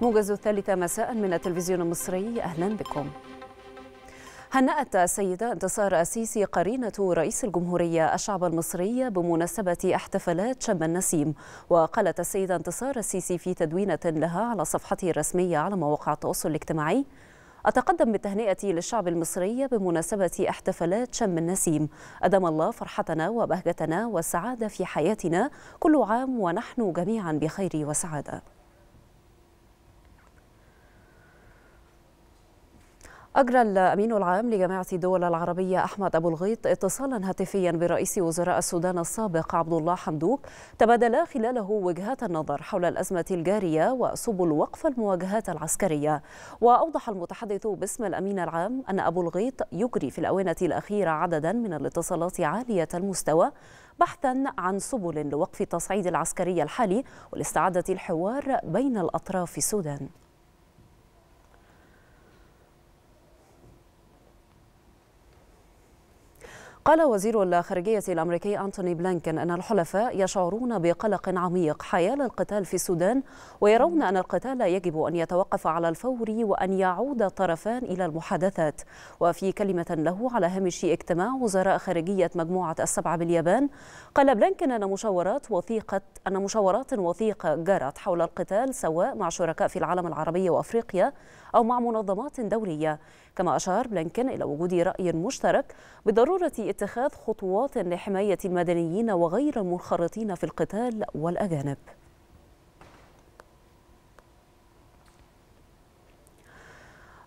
موجز الثالثة مساء من التلفزيون المصري أهلا بكم هنأت السيدة انتصار السيسي قرينة رئيس الجمهورية الشعب المصري بمناسبة احتفالات شم النسيم وقالت السيدة انتصار السيسي في تدوينة لها على صفحته الرسمية على مواقع التواصل الاجتماعي أتقدم بالتهنئة للشعب المصري بمناسبة احتفالات شم النسيم أدام الله فرحتنا وبهجتنا والسعادة في حياتنا كل عام ونحن جميعا بخير وسعادة أجرى الأمين العام لجامعة الدول العربية أحمد أبو الغيط اتصالا هاتفيا برئيس وزراء السودان السابق عبد الله حمدوك تبادلا خلاله وجهات النظر حول الأزمة الجارية وسبل وقف المواجهات العسكرية وأوضح المتحدث باسم الأمين العام أن أبو الغيط يجري في الأونة الأخيرة عددا من الاتصالات عالية المستوى بحثا عن سبل لوقف التصعيد العسكري الحالي والاستعادة الحوار بين الأطراف في السودان قال وزير الخارجية الأمريكي أنتوني بلينكن أن الحلفاء يشعرون بقلق عميق حيال القتال في السودان ويرون أن القتال يجب أن يتوقف على الفور وأن يعود الطرفان إلى المحادثات وفي كلمة له على هامش اجتماع وزراء خارجية مجموعة السبعة باليابان قال بلينكن أن مشاورات وثيقة أن مشاورات وثيقة جرت حول القتال سواء مع شركاء في العالم العربي وأفريقيا أو مع منظمات دولية كما أشار بلينكن إلى وجود رأي مشترك بضرورة اتخاذ خطوات لحماية المدنيين وغير المنخرطين في القتال والأجانب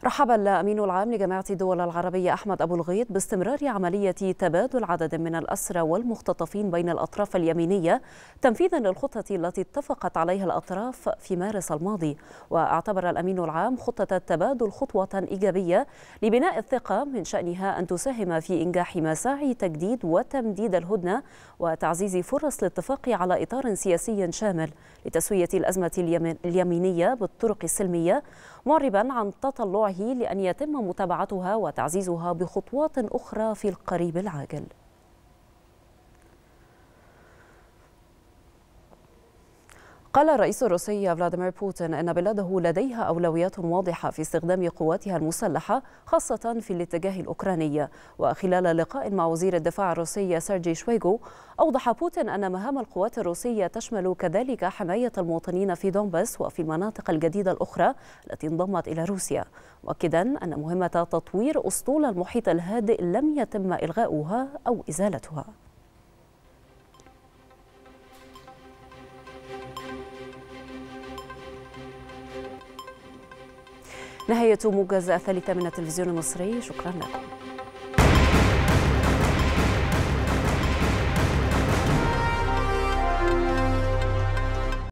رحب الأمين العام لجامعة الدول العربية أحمد أبو الغيط باستمرار عملية تبادل عدد من الأسرى والمختطفين بين الأطراف اليمينية تنفيذا للخطة التي اتفقت عليها الأطراف في مارس الماضي واعتبر الأمين العام خطة التبادل خطوة إيجابية لبناء الثقة من شأنها أن تساهم في إنجاح مساعي تجديد وتمديد الهدنة وتعزيز فرص الاتفاق على إطار سياسي شامل لتسوية الأزمة اليمينية بالطرق السلمية معربا عن تطلعه لأن يتم متابعتها وتعزيزها بخطوات أخرى في القريب العاجل قال الرئيس الروسي فلاديمير بوتين أن بلاده لديها أولويات واضحة في استخدام قواتها المسلحة خاصة في الاتجاه الأوكراني وخلال لقاء مع وزير الدفاع الروسي سيرجي شويغو أوضح بوتين أن مهام القوات الروسية تشمل كذلك حماية المواطنين في دونباس وفي المناطق الجديدة الأخرى التي انضمت إلى روسيا مؤكدا أن مهمة تطوير أسطول المحيط الهادئ لم يتم إلغاؤها أو إزالتها نهاية موجز الثالثة من التلفزيون المصري شكرا لكم